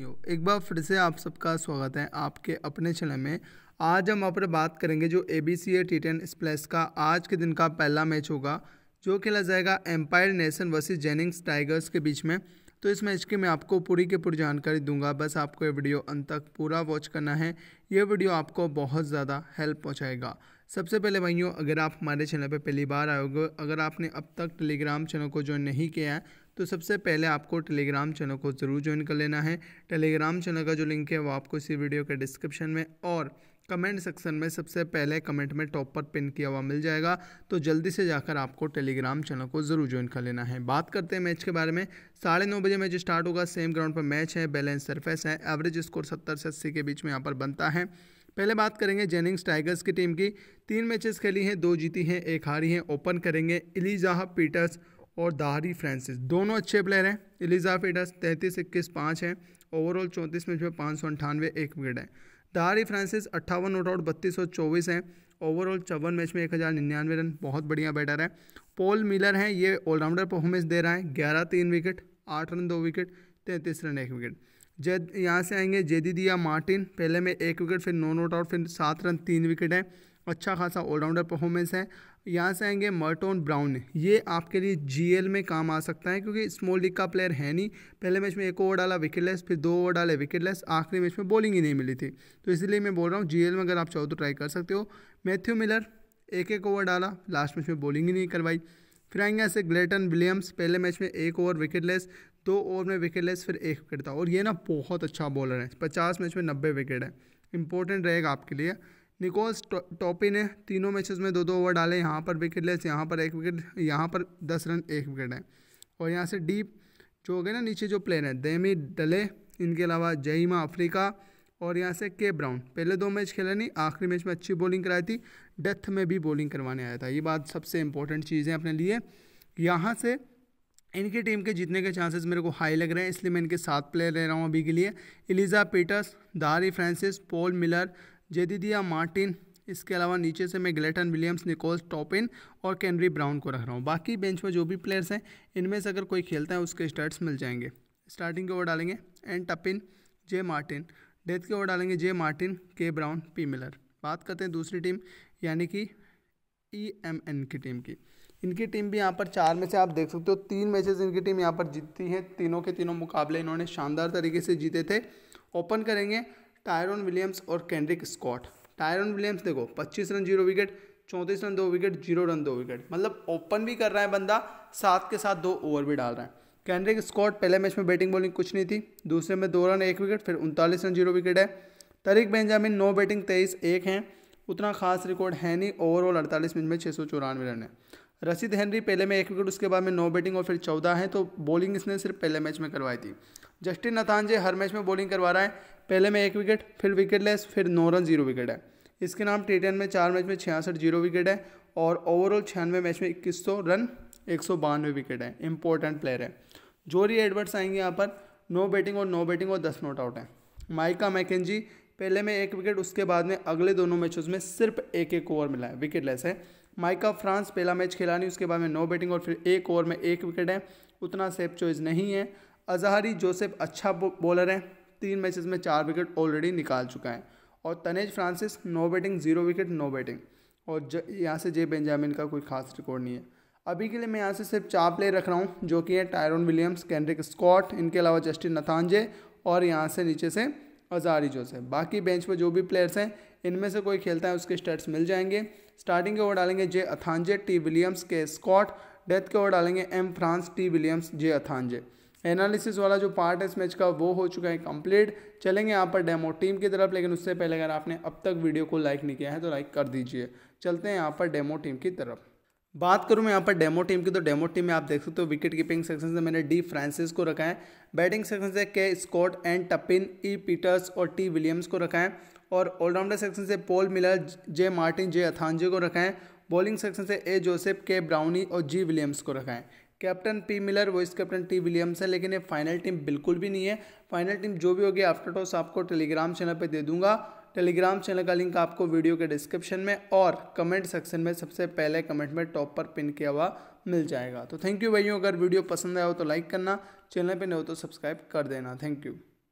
एक बार फिर से आप सबका स्वागत है आपके अपने चैनल में आज हम आप बात करेंगे जो A B C A T ten स्प्लेस का आज के दिन का पहला मैच होगा जो खेला जाएगा Empire Nation versus Jennings Tigers के बीच में तो इस मैच की मैं आपको पूरी की पूरी जानकारी दूंगा बस आपको ये वीडियो अंत तक पूरा वॉच करना है ये वीडियो आपको बहुत ज़्यादा हेल्प पहुँचाएगा सबसे पहले भाइयों अगर आप हमारे चैनल पर पहली बार आए हो अगर आपने अब तक टेलीग्राम चैनल को ज्वाइन नहीं किया है तो सबसे पहले आपको टेलीग्राम चैनल को ज़रूर ज्वाइन कर लेना है टेलीग्राम चैनल का जो लिंक है वो आपको इसी वीडियो के डिस्क्रिप्शन में और कमेंट सेक्शन में सबसे पहले कमेंट में टॉप पर पिन किया हुआ मिल जाएगा तो जल्दी से जाकर आपको टेलीग्राम चैनल को ज़रूर ज्वाइन कर लेना है बात करते हैं मैच के बारे में साढ़े नौ बजे मैच स्टार्ट होगा सेम ग्राउंड पर मैच है बैलेंस सरफेस है एवरेज स्कोर सत्तर से अस्सी के बीच में यहाँ पर बनता है पहले बात करेंगे जेनिंग्स टाइगर्स की टीम की तीन मैचेस खेली हैं दो जीती हैं एक हारी हैं ओपन करेंगे इलीजाह पीटर्स और दाहरी फ्रांसिस दोनों अच्छे प्लेयर हैं एलिजा तैंतीस इक्कीस पाँच हैं ओवरऑल चौंतीस मैच में पाँच सौ अंठानवे एक विकेट है दाहरी फ्रांसिस अट्ठावन नोट आउट बत्तीस सौ चौबीस हैं ओवरऑल चौवन मैच में एक हज़ार निन्यानवे रन बहुत बढ़िया बैटर है पॉल मिलर हैं ये ऑलराउंडर परफॉर्मेंस दे रहा है ग्यारह तीन विकेट आठ रन दो विकेट तैंतीस रन एक विकेट जैद यहाँ से आएंगे जेदी दिया मार्टिन पहले में एक विकेट फिर नौ नोट आउट फिर सात रन तीन विकेट हैं अच्छा खासा ऑलराउंडर परफॉर्मेंस है यहाँ से आएंगे मर्टोन ब्राउन ये आपके लिए जीएल में काम आ सकता है क्योंकि स्मॉल लीग का प्लेयर है नहीं पहले मैच में एक ओवर डाला विकेटलेस फिर दो ओवर डाले विकेटलेस आखिरी मैच में बॉलिंग ही नहीं मिली थी तो इसलिए मैं बोल रहा हूँ जीएल में अगर आप चाहो तो ट्राई कर सकते हो मैथ्यू मिलर एक एक ओवर डाला लास्ट मैच में बॉलिंग ही नहीं करवाई फिर आएंगे ऐसे ग्लेटन विलियम्स पहले मैच में एक ओवर विकेटलेस दो ओवर में विकेटलेस फिर एक विकेट था और ये ना बहुत अच्छा बॉलर है पचास मैच में नब्बे विकेट है इंपॉर्टेंट रहेगा आपके लिए निकोस टॉपी ने तीनों मैचेस में दो दो ओवर डाले यहाँ पर विकेट लेस यहाँ पर एक विकेट यहाँ पर दस रन एक विकेट है और यहाँ से डीप जो हो गए ना नीचे जो प्लेयर हैं देमी डले इनके अलावा जईमा अफ्रीका और यहाँ से के ब्राउन पहले दो मैच खेले नहीं आखिरी मैच में अच्छी बॉलिंग कराई थी डेथ में भी बॉलिंग करवाने आया था ये बात सबसे इंपॉर्टेंट चीज़ है अपने लिए यहाँ से इनकी टीम के जीतने के चांसेस मेरे को हाई लग रहे हैं इसलिए मैं इनके सात प्लेयर ले रहा हूँ अभी के लिए Eliza Peters Dari Francis Paul Miller J दिया मार्टिन इसके अलावा नीचे से मैं ग्लेटन विलियम्स निकोल्स टॉपिन और कैनरी ब्राउन को रख रहा हूँ बाकी बेंच में जो भी प्लेयर्स हैं इनमें से अगर कोई खेलता है उसके स्टार्ट मिल जाएंगे स्टार्टिंग के ओवर डालेंगे and Tappin J Martin death के ओवर डालेंगे J Martin K Brown P Miller बात करते हैं दूसरी टीम यानी कि ई एम एन की टीम की इनकी टीम भी यहाँ पर चार में से आप देख सकते हो तीन मैचेस इनकी टीम यहाँ पर जीतती है तीनों के तीनों मुकाबले इन्होंने शानदार तरीके से जीते थे ओपन करेंगे टायरन विलियम्स और कैंड्रिक स्कॉट टायरन विलियम्स देखो पच्चीस रन जीरो विकेट चौंतीस रन दो विकेट जीरो रन दो विकेट मतलब ओपन भी कर रहा है बंदा साथ के साथ दो ओवर भी डाल रहा है कैंड्रिक स्कॉट पहले मैच में बैटिंग बॉलिंग कुछ नहीं थी दूसरे में दो रन एक विकेट फिर उनतालीस रन जीरो विकेट है तरिक बेंजामिन नौ बैटिंग तेईस एक हैं उतना खास रिकॉर्ड है नहीं ओवरऑल अड़तालीस मिनट में छः सौ चौरानवे रन है रसीद हेनरी पहले में एक विकेट उसके बाद में नौ बैटिंग और फिर चौदह है तो बॉलिंग इसने सिर्फ पहले मैच में करवाई थी जस्टिन नतानजे हर मैच में बॉलिंग करवा रहा है पहले में एक विकेट फिर विकेटलेस फिर नौ रन जीरो विकेट है इसके नाम टी में चार मैच में छियासठ जीरो विकेट है और ओवरऑल छियानवे मैच में इक्कीस रन एक विकेट है इंपॉर्टेंट प्लेयर है जोरी एडवर्ड्स आएंगे यहाँ पर नो बैटिंग और नो बैटिंग और दस नॉट आउट है माइका मैकेजी पहले में एक विकेट उसके बाद में अगले दोनों मैचों में सिर्फ एक एक ओवर मिला है विकेट लेस है माइका फ्रांस पहला मैच खेला नहीं उसके बाद में नो बैटिंग और फिर एक ओवर में एक विकेट है उतना सेफ चॉइस नहीं है अजहरी जोसेफ अच्छा बॉलर है तीन मैचेस में चार विकेट ऑलरेडी निकाल चुका है और तनेज Francis no batting zero wicket no batting और ज यहाँ से जे बेंजामिन का कोई खास रिकॉर्ड नहीं है अभी के लिए मैं यहाँ से सिर्फ चार प्लेयर रख रहा हूँ जो कि है टायरोन विलियम्स कैंड्रिक स्कॉट इनके अलावा जस्टिन नथानजे और यहाँ से नीचे से और जारी है बाकी बेंच पर जो भी प्लेयर्स हैं इनमें से कोई खेलता है उसके स्टेट्स मिल जाएंगे स्टार्टिंग के ओवर डालेंगे J Athanaze T Williams K Scott death के ओवर डालेंगे M France T Williams J Athanaze analysis वाला जो पार्ट है इस मैच का वो हो चुका है कंप्लीट चलेंगे यहाँ पर डेमो टीम की तरफ लेकिन उससे पहले अगर आपने अब तक वीडियो को लाइक नहीं किया है तो लाइक कर दीजिए चलते हैं यहाँ पर डेमो टीम की तरफ बात करूं मैं यहाँ पर डेमो टीम की तो डेमो टीम में आप देख सकते हो विकेट कीपिंग सेक्शन से मैंने डी फ्रांसिस को रखा है बैटिंग सेक्शन से K Scott and Tappin E Peters और टी विलियम्स को रखा है और ऑलराउंडर सेक्शन से Paul Miller J Martin J Athanaze को रखा है बॉलिंग सेक्शन से ए जोसेफ के ब्राउनी और जी विलियम्स को रखा है captain P Miller vice captain T Williams है लेकिन ये फाइनल टीम बिल्कुल भी नहीं है फाइनल टीम जो भी होगी आफ्टर टॉस आपको टेलीग्राम चैनल पर दे दूंगा टेलीग्राम चैनल का लिंक आपको वीडियो के डिस्क्रिप्शन में और कमेंट सेक्शन में सबसे पहले कमेंट में टॉप पर पिन किया हुआ मिल जाएगा तो थैंक यू भाइयों अगर वीडियो पसंद आया हो तो लाइक करना चैनल पर नहीं हो तो सब्सक्राइब कर देना थैंक यू